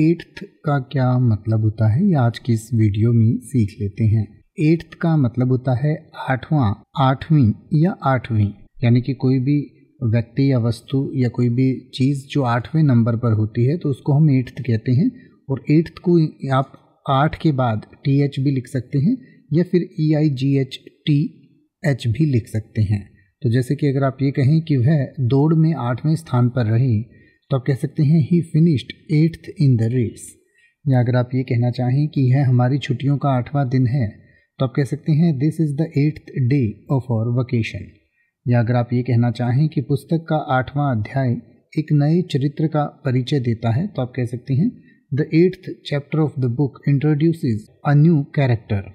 eighth का क्या मतलब होता है ये आज की इस वीडियो में सीख लेते हैं एट्थ का मतलब होता है आठवां आठवीं या आठवीं यानी कि कोई भी व्यक्ति या वस्तु या कोई भी चीज़ जो आठवें नंबर पर होती है तो उसको हम एट्थ कहते हैं और एट्थ को आप आठ के बाद टी एच भी लिख सकते हैं या फिर E I G H T H भी लिख सकते हैं तो जैसे कि अगर आप ये कहें कि वह दौड़ में आठवें स्थान पर रही तो आप कह सकते हैं he finished eighth in the race या अगर आप ये कहना चाहें कि यह हमारी छुट्टियों का आठवां दिन है तो आप कह सकते हैं this is the eighth day of our vacation या अगर आप ये कहना चाहें कि पुस्तक का आठवां अध्याय एक नए चरित्र का परिचय देता है तो आप कह सकते हैं the eighth chapter of the book introduces a new character